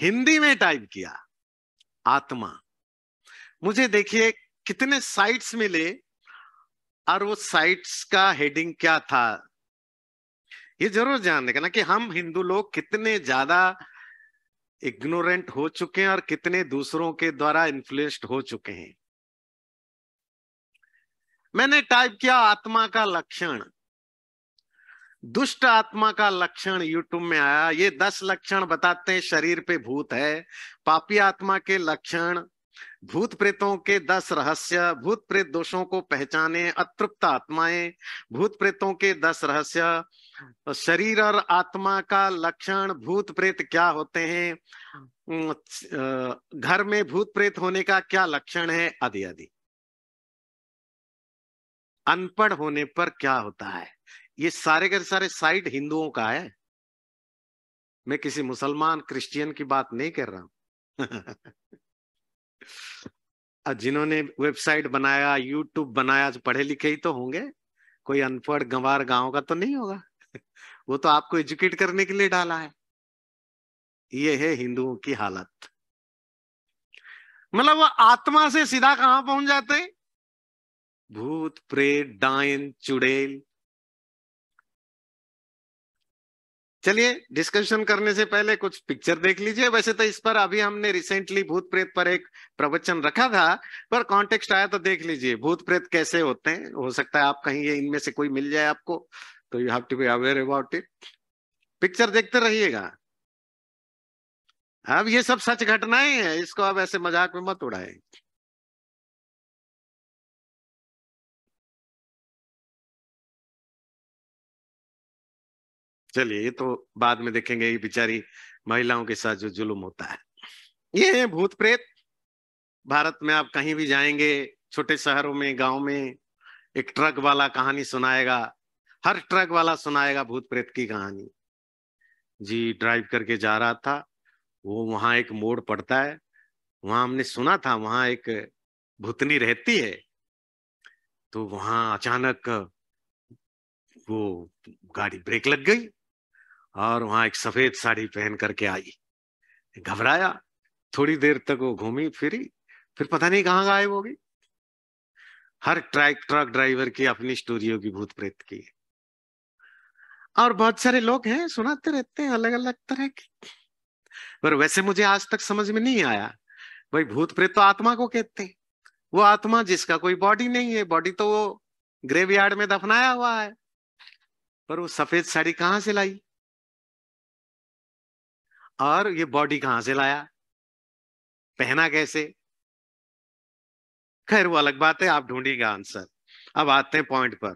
S1: हिंदी में टाइप किया आत्मा मुझे देखिए कितने साइट्स मिले और वो साइट्स का हेडिंग क्या था ये जरूर ध्यान ना कि हम हिंदू लोग कितने ज्यादा इग्नोरेंट हो चुके हैं और कितने दूसरों के द्वारा इन्फ्लुएंस्ड हो चुके हैं मैंने टाइप किया आत्मा का लक्षण दुष्ट आत्मा का लक्षण यूट्यूब में आया ये दस लक्षण बताते हैं शरीर पे भूत है पापी आत्मा के लक्षण भूत प्रेतों के दस रहस्य भूत प्रेत दोषों को पहचाने अतृप्त आत्माएं भूत प्रेतों के दस रहस्य तो शरीर और आत्मा का लक्षण भूत प्रेत क्या होते हैं घर में भूत प्रेत होने का क्या लक्षण है आदि आदि अनपढ़ होने पर क्या होता है ये सारे के सारे साइट हिंदुओं का है मैं किसी मुसलमान क्रिश्चियन की बात नहीं कर रहा हूं [LAUGHS] जिन्होंने वेबसाइट बनाया यूट्यूब बनाया पढ़े लिखे ही तो होंगे कोई अनपढ़ गंवार गांव का तो नहीं होगा वो तो आपको एजुकेट करने के लिए डाला है ये है हिंदुओं की हालत
S2: मतलब वो आत्मा से सीधा कहां पहुंच जाते भूत प्रेत डायन चुड़ैल चलिए डिस्कशन करने से पहले कुछ पिक्चर देख लीजिए वैसे तो इस पर अभी
S1: हमने रिसेंटली भूत प्रेत पर एक प्रवचन रखा था पर कॉन्टेक्स्ट आया तो देख लीजिए भूत प्रेत कैसे होते हैं हो सकता है आप कहीं ये इनमें से कोई मिल जाए आपको तो you have to be aware about
S2: it picture देखते रहिएगा अब ये सब सच घटनाएं हैं इसको अब ऐसे मजाक में मत उड़ाए चलिए ये तो बाद में देखेंगे ये बिचारी महिलाओं के साथ जो जुलुम होता है
S1: ये है भूत प्रेत भारत में आप कहीं भी जाएंगे छोटे शहरों में गांव में एक ट्रक वाला कहानी सुनाएगा हर ट्रक वाला सुनाएगा भूत प्रेत की कहानी जी ड्राइव करके जा रहा था वो वहां एक मोड़ पड़ता है वहां हमने सुना था वहां एक भूतनी रहती है तो वहां अचानक वो गाड़ी ब्रेक लग गई और वहां एक सफेद साड़ी पहन करके आई घबराया थोड़ी देर तक वो घूमी फिरी फिर पता नहीं कहाँ गायब होगी हर ट्रैक ट्रक ड्राइवर की अपनी स्टोरियों की भूत प्रेत की है और बहुत सारे लोग हैं सुनाते रहते हैं अलग अलग तरह के पर वैसे मुझे आज तक समझ में नहीं आया भाई भूत प्रेत तो आत्मा को कहते हैं वो आत्मा जिसका कोई बॉडी नहीं है बॉडी तो वो ग्रेव में दफनाया हुआ है पर वो सफेद साड़ी कहां
S2: से लाई और ये बॉडी कहां से लाया पहना कैसे खैर वो अलग बात है आप ढूंढिएगा आंसर अब आते हैं पॉइंट पर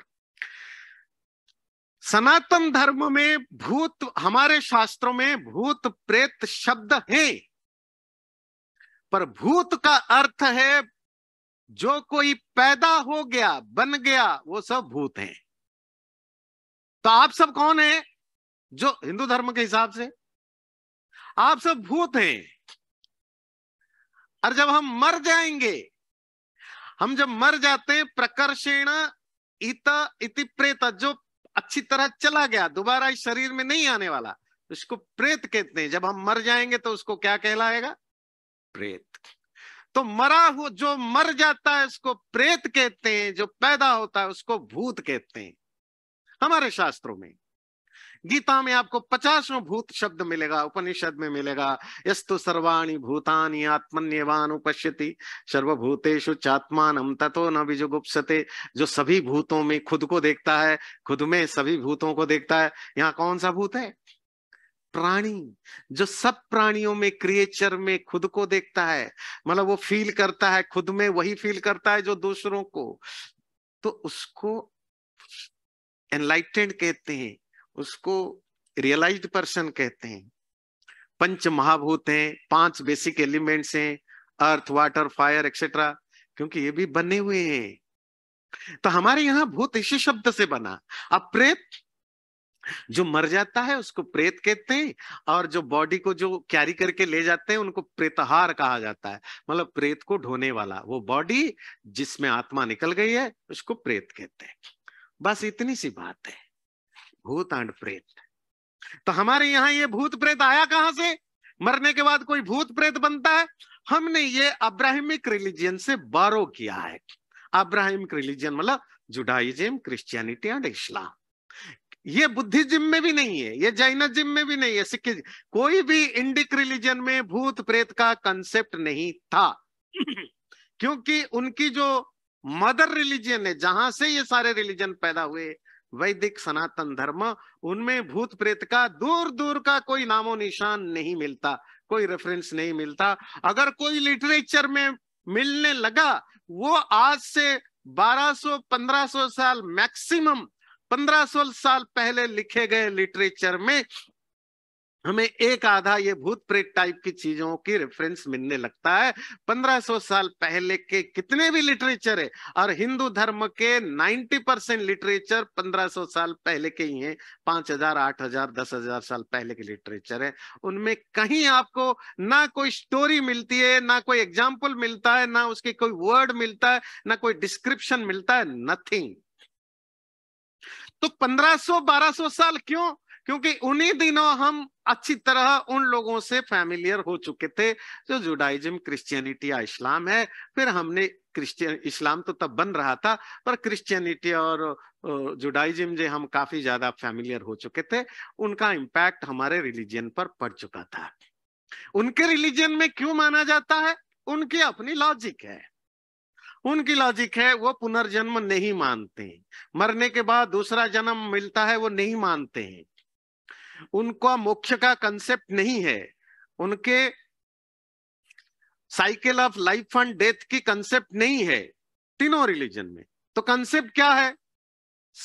S2: सनातन धर्म
S1: में भूत हमारे शास्त्रों में भूत प्रेत शब्द है पर भूत का अर्थ है जो कोई पैदा हो गया बन गया वो सब भूत हैं तो आप सब कौन है जो हिंदू धर्म के हिसाब से आप सब भूत हैं और जब हम मर जाएंगे हम जब मर जाते हैं प्रकर्षेण इत इति प्रेत जो अच्छी तरह चला गया दोबारा इस शरीर में नहीं आने वाला उसको प्रेत कहते हैं जब हम मर जाएंगे तो उसको क्या कहलाएगा प्रेत तो मरा हुआ जो मर जाता है उसको प्रेत कहते हैं जो पैदा होता है उसको भूत कहते हैं हमारे शास्त्रों में गीता में आपको पचासों भूत शब्द मिलेगा उपनिषद में मिलेगा यस्तु सर्वाणी भूतानी आत्मन्यवान उपश्यति सर्वभूतेषु चात्मान ततो न विजुगुप्सते जो सभी भूतों में खुद को देखता है खुद में सभी भूतों को देखता है यहाँ कौन सा भूत है प्राणी जो सब प्राणियों में क्रिएचर में खुद को देखता है मतलब वो फील करता है खुद में वही फील करता है जो दूसरों को तो उसको एनलाइटेंड कहते हैं उसको रियलाइज्ड पर्सन कहते हैं पंच महाभूत हैं पांच बेसिक एलिमेंट्स हैं अर्थ वाटर फायर एक्सेट्रा क्योंकि ये भी बने हुए हैं तो हमारे यहां भूत इसी शब्द से बना अब प्रेत जो मर जाता है उसको प्रेत कहते हैं और जो बॉडी को जो कैरी करके ले जाते हैं उनको प्रेतहार कहा जाता है मतलब प्रेत को ढोने वाला वो बॉडी जिसमें आत्मा निकल गई है उसको प्रेत कहते हैं बस इतनी सी बात है भूत एंड प्रेत तो हमारे यहां ये भूत प्रेत आया कहां से मरने के बाद कोई भूत प्रेत बनता है हमने ये अब्राहमिक रिलीजियन से बारो किया है अब्राहमिक रिलीजियन मतलब जुडाइजम क्रिश्चियनिटी एंड इस्लाम ये बुद्धिज्म में भी नहीं है ये जैनजिम में भी नहीं है सिक्के कोई भी इंडिक रिलीजन में भूत प्रेत का कंसेप्ट नहीं था क्योंकि उनकी जो मदर रिलीजन है जहां से ये सारे रिलीजन पैदा हुए वैदिक सनातन धर्म उनमें भूत प्रेत का दूर दूर का कोई नामो निशान नहीं मिलता कोई रेफरेंस नहीं मिलता अगर कोई लिटरेचर में मिलने लगा वो आज से 1200-1500 साल मैक्सिमम 1500 साल पहले लिखे गए लिटरेचर में हमें एक आधा ये भूत प्रेत टाइप की चीजों की रेफरेंस मिलने लगता है 1500 साल पहले के कितने भी लिटरेचर है और हिंदू धर्म के 90 परसेंट लिटरेचर 1500 साल पहले के ही हैं 5000 8000 10000 साल पहले के लिटरेचर है उनमें कहीं आपको ना कोई स्टोरी मिलती है ना कोई एग्जाम्पल मिलता है ना उसके कोई वर्ड मिलता है ना कोई डिस्क्रिप्शन मिलता है नथिंग तो 1500 1200 साल क्यों क्योंकि उन्हीं दिनों हम अच्छी तरह उन लोगों से फैमिलियर हो चुके थे जो जुडाइज्म क्रिश्चियनिटी या इस्लाम है फिर हमने क्रिश्चियन इस्लाम तो तब बन रहा था पर क्रिश्चियनिटी और जुडाइज्म जो हम काफी ज्यादा फैमिलियर हो चुके थे उनका इम्पैक्ट हमारे रिलीजन पर पड़ चुका था उनके रिलीजन में क्यों माना जाता है उनकी अपनी लॉजिक है उनकी लॉजिक है वो पुनर्जन्म नहीं मानते मरने के बाद दूसरा जन्म मिलता है वो नहीं मानते हैं उनको मोक्ष का कंसेप्ट नहीं है उनके cycle of life and death की कंसेप्ट नहीं है तीनों रिलीजन में तो कंसेप्ट क्या है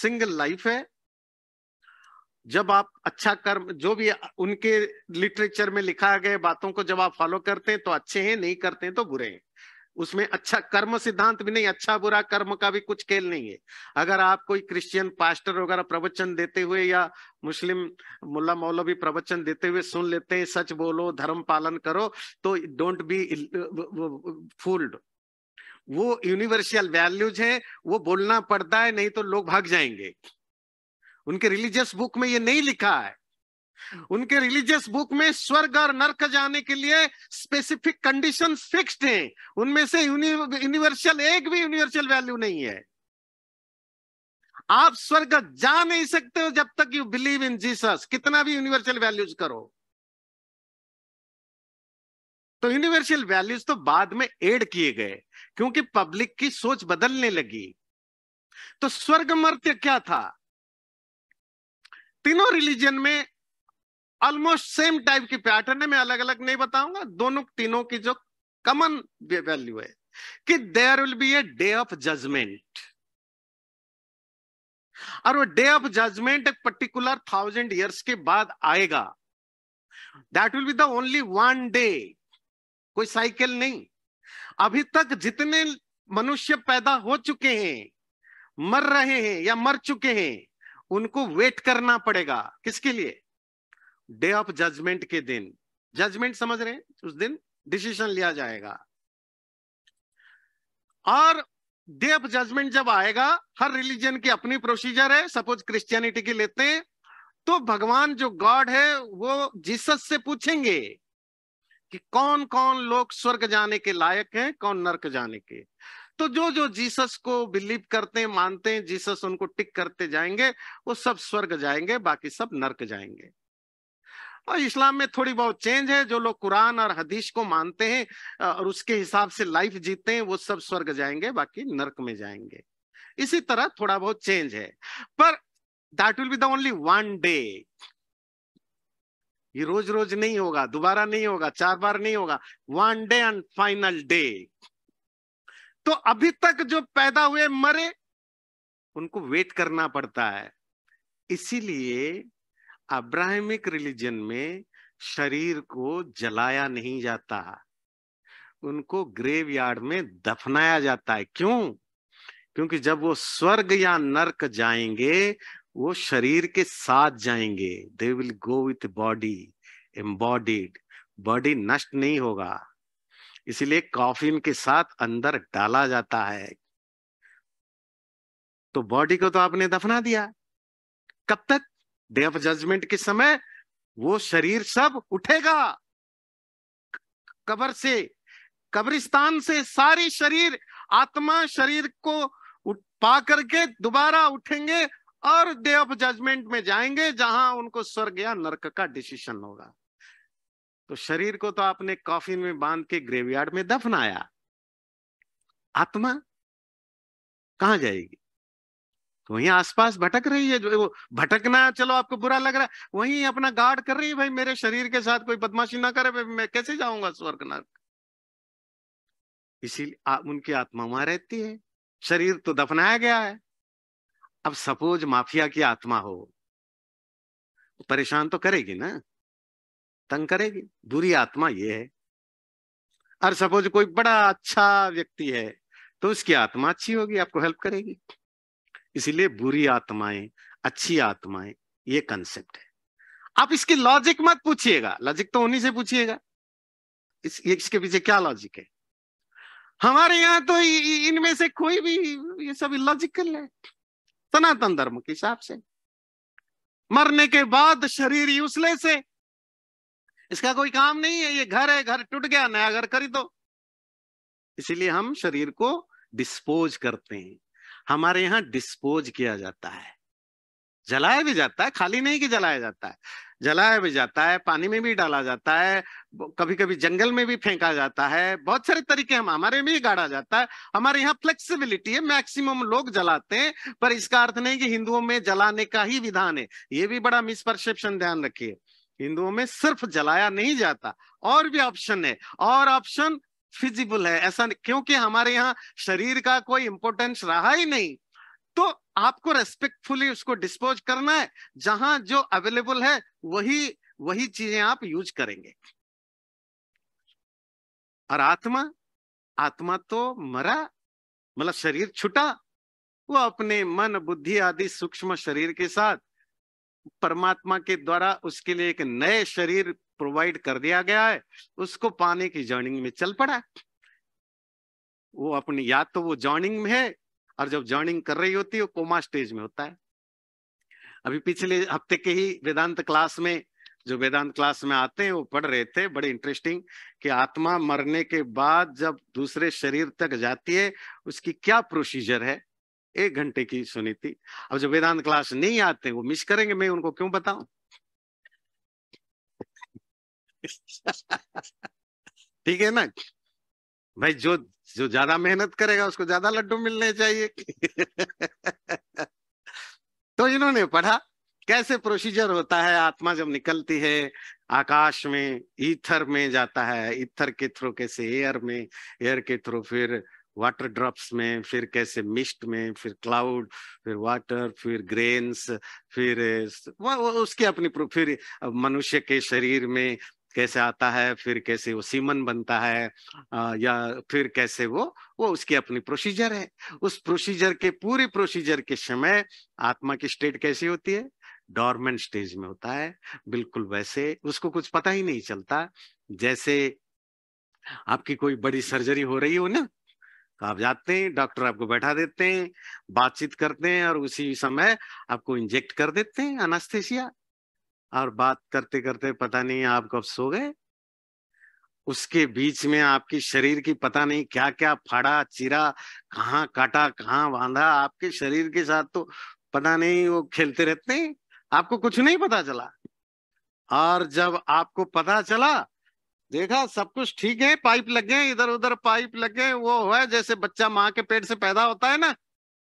S1: सिंगल लाइफ है जब आप अच्छा कर्म जो भी उनके लिटरेचर में लिखा गए बातों को जब आप फॉलो करते हैं तो अच्छे हैं नहीं करते हैं तो बुरे हैं उसमें अच्छा कर्म सिद्धांत भी नहीं अच्छा बुरा कर्म का भी कुछ खेल नहीं है अगर आप कोई क्रिश्चियन पास्टर वगैरह प्रवचन देते हुए या मुस्लिम मुल्ला मौलवी प्रवचन देते हुए सुन लेते हैं सच बोलो धर्म पालन करो तो डोंट बी फूल्ड वो यूनिवर्सल वैल्यूज है वो बोलना पड़ता है नहीं तो लोग भाग जाएंगे उनके रिलीजियस बुक में ये नहीं लिखा है उनके रिलीजियस बुक में स्वर्ग और नर्क जाने के लिए स्पेसिफिक कंडीशन फिक्स्ड हैं उनमें से यूनिवर्सल एक भी यूनिवर्सल वैल्यू नहीं है
S2: आप स्वर्ग जा नहीं सकते हो जब तक यू बिलीव इन जीसस कितना भी यूनिवर्सल वैल्यूज करो तो
S1: यूनिवर्सल वैल्यूज तो बाद में एड किए गए क्योंकि पब्लिक की सोच बदलने लगी तो स्वर्ग मर्त्य क्या था तीनों रिलीजन में ऑलमोस्ट सेम टाइप की पैटर्न है मैं अलग अलग नहीं बताऊंगा दोनों तीनों की जो कॉमन वैल्यू है कि there will be a day of judgement और वो डे ऑफ जजमेंट एक पर्टिकुलर थाउजेंड ईयर्स के बाद आएगा that will be the only one day कोई साइकिल नहीं अभी तक जितने मनुष्य पैदा हो चुके हैं मर रहे हैं या मर चुके हैं उनको वेट करना पड़ेगा किसके लिए डे ऑफ जजमेंट के दिन जजमेंट समझ रहे हैं उस दिन डिसीजन लिया जाएगा और डे ऑफ जजमेंट जब आएगा हर रिलीजन की अपनी प्रोसीजर है सपोज क्रिश्चियनिटी की लेते हैं तो भगवान जो गॉड है वो जीसस से पूछेंगे कि कौन कौन लोग स्वर्ग जाने के लायक हैं कौन नर्क जाने के तो जो जो जीसस को बिलीव करते हैं मानते हैं जीसस उनको टिक करते जाएंगे वो सब स्वर्ग जाएंगे बाकी सब नर्क जाएंगे और इस्लाम में थोड़ी बहुत चेंज है जो लोग कुरान और हदीस को मानते हैं और उसके हिसाब से लाइफ जीते हैं वो सब स्वर्ग जाएंगे बाकी नरक में जाएंगे इसी तरह थोड़ा बहुत चेंज है पर that will be the only one day ये रोज रोज नहीं होगा दोबारा नहीं होगा चार बार नहीं होगा one day and final day तो अभी तक जो पैदा हुए मरे उनको वेट करना पड़ता है इसीलिए अब्राहमिक रिलीजन में शरीर को जलाया नहीं जाता उनको ग्रेव में दफनाया जाता है क्यों क्योंकि जब वो स्वर्ग या नरक जाएंगे वो शरीर के साथ जाएंगे they will go with body embodied body नष्ट नहीं होगा इसलिए कॉफिन के साथ अंदर डाला जाता है तो बॉडी को तो आपने दफना दिया कब तक डे ऑफ जजमेंट के समय वो शरीर सब उठेगा कबर से कब्रिस्तान से सारी शरीर आत्मा शरीर को पा करके दोबारा उठेंगे और डे ऑफ जजमेंट में जाएंगे जहां उनको स्वर्ग या नरक का डिसीशन होगा तो शरीर को तो आपने कॉफिन में बांध के ग्रेवयार्ड में दफनाया आत्मा कहा जाएगी तो वहीं आसपास भटक रही है जो वो भटकना चलो आपको बुरा लग रहा है वही अपना गार्ड कर रही है भाई मेरे शरीर के साथ कोई बदमाशी ना करे मैं कैसे जाऊंगा स्वर्ग नर्क
S2: इसीलिए उनकी आत्मा वहां रहती है शरीर तो दफनाया गया है अब सपोज माफिया की आत्मा हो
S1: परेशान तो करेगी ना तंग करेगी बुरी आत्मा ये है और सपोज कोई बड़ा अच्छा व्यक्ति है तो उसकी आत्मा अच्छी होगी आपको हेल्प करेगी इसीलिए बुरी आत्माएं अच्छी आत्माएं ये कंसेप्ट है आप इसकी लॉजिक मत पूछिएगा लॉजिक तो उन्हीं से पूछिएगा इस, इसके पीछे क्या लॉजिक है हमारे यहां तो इनमें से कोई भी ये सब लॉजिकल है सनातन धर्म के हिसाब से मरने के बाद शरीर यूजलेस है इसका कोई काम नहीं है ये घर है घर टूट गया नया घर खरीदो इसीलिए हम शरीर को डिस्पोज करते हैं हमारे यहाँ डिस्पोज किया जाता है जलाया भी जाता है खाली नहीं कि जलाया जाता है जलाया भी जाता है पानी में भी डाला जाता है कभी कभी जंगल में भी फेंका जाता है बहुत सारे तरीके हम हमारे में ही गाड़ा जाता है हमारे यहाँ फ्लेक्सिबिलिटी है मैक्सिमम लोग जलाते हैं पर इसका अर्थ नहीं कि हिंदुओं में जलाने का ही विधान है ये भी बड़ा मिसपरसेप्शन ध्यान रखिए हिंदुओं में सिर्फ जलाया नहीं जाता और भी ऑप्शन है और ऑप्शन फिजिबल है ऐसा क्योंकि हमारे यहाँ शरीर का कोई इंपोर्टेंस रहा ही नहीं तो आपको रेस्पेक्टफुली उसको डिस्पोज करना है जहां जो अवेलेबल है वही वही चीजें आप यूज करेंगे और आत्मा आत्मा तो मरा मतलब शरीर छुटा वो अपने मन बुद्धि आदि सूक्ष्म शरीर के साथ परमात्मा के द्वारा उसके लिए एक नए शरीर प्रोवाइड कर दिया गया है उसको पाने की जर्निंग में चल पड़ा वो अपनी याद तो वो जर्निंग में है और जब जर्निंग कर रही होती है वो कोमा स्टेज में होता है अभी पिछले हफ्ते के ही वेदांत क्लास में जो वेदांत क्लास में आते हैं वो पढ़ रहे थे बड़े इंटरेस्टिंग कि आत्मा मरने के बाद जब दूसरे शरीर तक जाती है उसकी क्या प्रोसीजर है एक घंटे की सुनी थी अब जो वेदांत क्लास नहीं आते वो मिस करेंगे मैं उनको क्यों बताऊं ठीक है ना भाई जो जो ज्यादा मेहनत करेगा उसको ज्यादा लड्डू मिलने चाहिए [LAUGHS] तो इन्होंने पढ़ा कैसे प्रोसीजर होता है आत्मा जब निकलती है आकाश में ईथर में जाता है ईथर के थ्रू कैसे एयर में एयर के थ्रू फिर वाटर ड्रॉप्स में फिर कैसे मिस्ट में फिर क्लाउड फिर वाटर फिर ग्रेन्स फिर वो, उसके अपनी फिर मनुष्य के शरीर में कैसे आता है फिर कैसे वो सीमन बनता है आ, या फिर कैसे वो वो उसकी अपनी प्रोसीजर है उस प्रोसीजर के पूरी प्रोसीजर के समय आत्मा की स्टेट कैसी होती है डॉर्मेंट स्टेज में होता है बिल्कुल वैसे उसको कुछ पता ही नहीं चलता जैसे आपकी कोई बड़ी सर्जरी हो रही हो ना तो आप जाते हैं डॉक्टर आपको बैठा देते हैं बातचीत करते हैं और उसी समय आपको इंजेक्ट कर देते हैं अनास्थेसिया और बात करते करते पता नहीं आप कब सो गए उसके बीच में आपकी शरीर की पता नहीं क्या क्या फाड़ा चिरा कहाँ काटा कहाँ बांधा आपके शरीर के साथ तो पता नहीं वो खेलते रहते हैं आपको कुछ नहीं पता चला और जब आपको पता चला देखा सब कुछ ठीक है पाइप लग गए इधर उधर पाइप लग गए वो है जैसे बच्चा माँ के पेट से पैदा होता है ना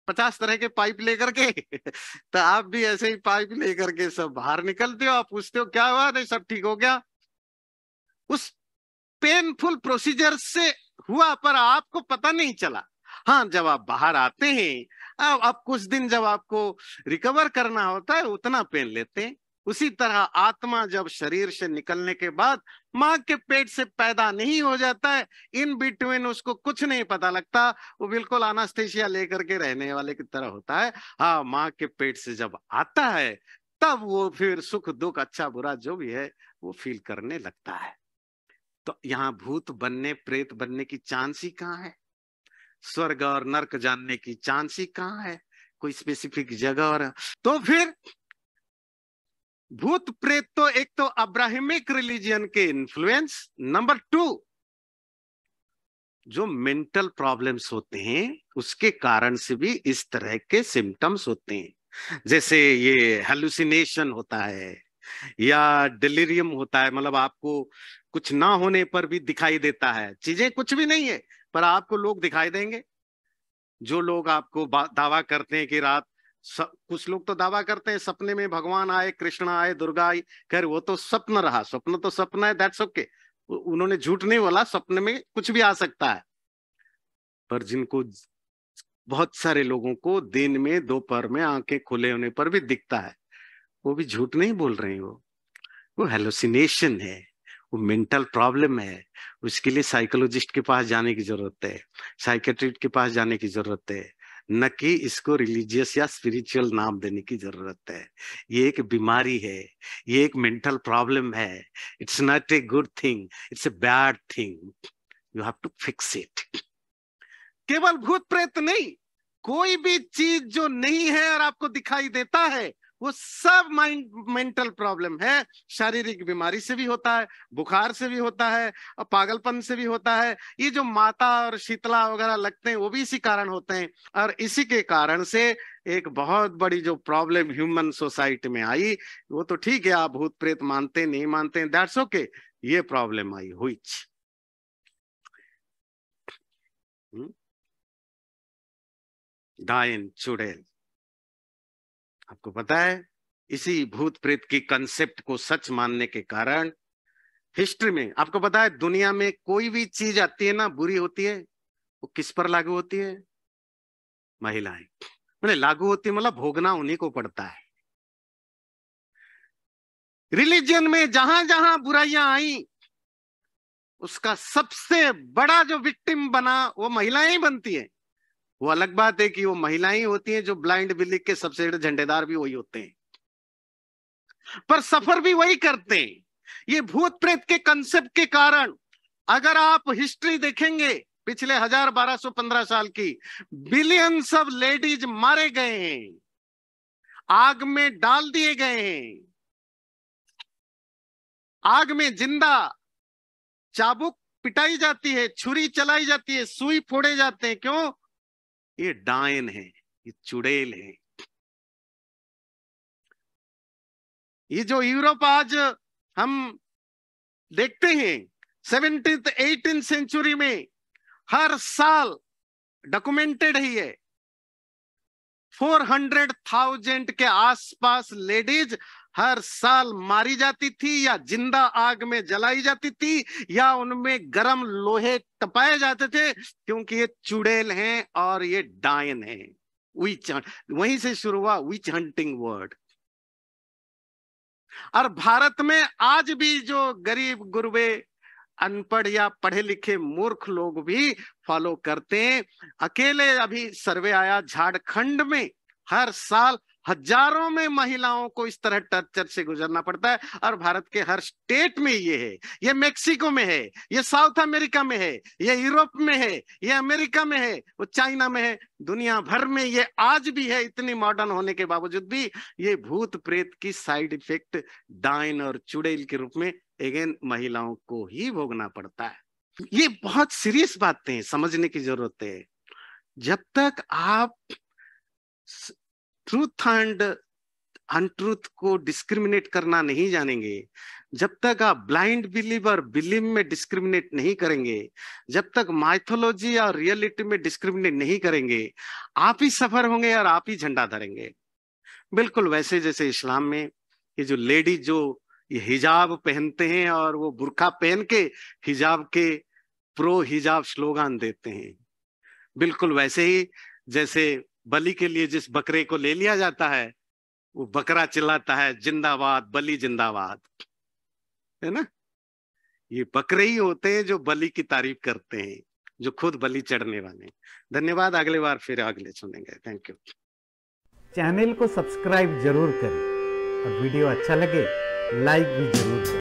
S1: पचास तरह के पाइप लेकर के तो आप भी ऐसे ही पाइप लेकर के सब बाहर निकलते हो आप पूछते हो क्या हुआ नहीं सब ठीक हो गया उस पेनफुल प्रोसीजर से हुआ पर आपको पता नहीं चला हाँ जब आप बाहर आते हैं अब अब कुछ दिन जब आपको रिकवर करना होता है उतना पेन लेते हैं उसी तरह आत्मा जब शरीर से निकलने के बाद माँ के पेट से पैदा नहीं हो जाता है इन बिटवीन उसको कुछ नहीं पता लगता वो बिल्कुल आनास्थेसिया लेकर के रहने वाले की तरह होता है हाँ माँ के पेट से जब आता है तब वो फिर सुख दुख अच्छा बुरा जो भी है वो फील करने लगता है तो यहाँ भूत बनने प्रेत बनने की चांस ही कहाँ है स्वर्ग और नर्क जानने की चांस ही कहाँ है कोई स्पेसिफिक जगह और तो फिर भूत प्रेत तो एक तो अब्राहमिक रिलीजियन के इन्फ्लुएंस नंबर टू जो मेंटल प्रॉब्लम्स होते हैं उसके कारण से भी इस तरह के सिम्टम्स होते हैं जैसे ये हेलुसिनेशन होता है या डिलीरियम होता है मतलब आपको कुछ ना होने पर भी दिखाई देता है चीजें कुछ भी नहीं है पर आपको लोग दिखाई देंगे जो लोग आपको दावा करते हैं कि रात कुछ लोग तो दावा करते हैं सपने में भगवान आए कृष्ण आए दुर्गा आए खैर वो तो स्वप्न रहा स्वप्न तो सपना है दैट्स ओके okay. उन्होंने झूठ नहीं बोला सपने में कुछ भी आ सकता है पर जिनको बहुत सारे लोगों को दिन में दोपहर में आंखें खुले होने पर भी दिखता है वो भी झूठ नहीं बोल रही वो वो हेलोसिनेशन है वो मेंटल प्रॉब्लम है उसके लिए साइकोलॉजिस्ट के पास जाने की जरूरत है साइकेट्रिस्ट के पास जाने की जरूरत है न कि इसको रिलीजियस या स्पिरिचुअल नाम देने की जरूरत है ये एक बीमारी है ये एक मेंटल प्रॉब्लम है it's not a good thing it's a bad thing you have to fix it केवल भूत प्रेत नहीं कोई भी चीज जो नहीं है और आपको दिखाई देता है वो सब माइंड मेंटल प्रॉब्लम है शारीरिक बीमारी से भी होता है बुखार से भी होता है और पागलपन से भी होता है ये जो माता और शीतला वगैरह लगते हैं वो भी इसी कारण होते हैं और इसी के कारण से एक बहुत बड़ी जो प्रॉब्लम ह्यूमन सोसाइटी में आई वो तो ठीक है आप भूत प्रेत मानते नहीं मानते दैट्स ओके okay. ये प्रॉब्लम आई हुई
S2: डायन हम्म? चुड़ैल आपको पता है इसी भूत प्रेत की कंसेप्ट
S1: को सच मानने के कारण हिस्ट्री में आपको पता है दुनिया में कोई भी चीज आती है ना बुरी होती है वो किस पर लागू होती है महिलाएं मतलब लागू होती है मतलब भोगना उन्हीं को पड़ता है रिलीजन में जहां जहां बुराइयां आई उसका सबसे बड़ा जो विक्टिम बना वो महिलाएं ही बनती है वो अलग बात है कि वो महिलाएं होती हैं जो ब्लाइंड बिल्ली के सबसे बड़े झंडेदार भी वही होते हैं पर सफर भी वही करते हैं ये भूत प्रेत के कंसेप्ट के कारण अगर आप हिस्ट्री देखेंगे पिछले हजार बारह सौ पंद्रह साल की बिलियन ऑफ लेडीज
S2: मारे गए हैं आग में डाल दिए गए हैं आग में जिंदा चाबुक पिटाई जाती है छुरी चलाई जाती है सुई फोड़े जाते हैं क्यों ये डायन है ये चुड़ैल है ये जो यूरोप आज हम देखते हैं सेवेंटी एटीन सेंचुरी
S1: में हर साल डॉक्यूमेंटेड ही है फोर हंड्रेड थाउजेंड के आसपास लेडीज हर साल मारी जाती थी या जिंदा आग में जलाई जाती थी या उनमें गरम लोहे तपाए जाते थे क्योंकि ये चुड़ैल हैं और ये डायन है विच वहीं से शुरू हुआ विच हंटिंग वर्ड और भारत में आज भी जो गरीब गुरबे अनपढ़ या पढ़े लिखे मूर्ख लोग भी फॉलो करते हैं अकेले अभी सर्वे आया झारखंड में हर साल हजारों में महिलाओं को इस तरह टर्चर से गुजरना पड़ता है और भारत के हर स्टेट में ये है ये मेक्सिको में है ये साउथ अमेरिका में है ये यूरोप में है ये अमेरिका में है वो चाइना में है दुनिया भर में ये आज भी है इतनी मॉडर्न होने के बावजूद भी ये भूत प्रेत की साइड इफेक्ट डाइन और चुड़ैल के रूप में अगेन महिलाओं को ही भोगना पड़ता है ये बहुत सीरियस बातें समझने की जरूरत है जब तक आप ट्रूथ एंड अनट्रूथ को डिस्क्रिमिनेट करना नहीं जानेंगे जब तक आप ब्लाइंड बिलीव और बिलीव में डिस्क्रिमिनेट नहीं करेंगे जब तक माइथोलॉजी और रियलिटी में डिस्क्रिमिनेट नहीं करेंगे आप ही सफर होंगे और आप ही झंडा धरेंगे बिल्कुल वैसे जैसे इस्लाम में ये जो लेडी जो ये हिजाब पहनते हैं और वो बुरखा पहन के हिजाब के प्रो हिजाब स्लोगान देते हैं बिल्कुल वैसे ही जैसे बलि के लिए जिस बकरे को ले लिया जाता है वो बकरा चिल्लाता है जिंदाबाद बलि जिंदाबाद है ना ये बकरे ही होते हैं जो बलि की तारीफ करते हैं जो खुद बलि चढ़ने वाले धन्यवाद अगले बार फिर अगले सुनेंगे थैंक यू
S2: चैनल को सब्सक्राइब जरूर करें और वीडियो अच्छा लगे लाइक भी जरूर करें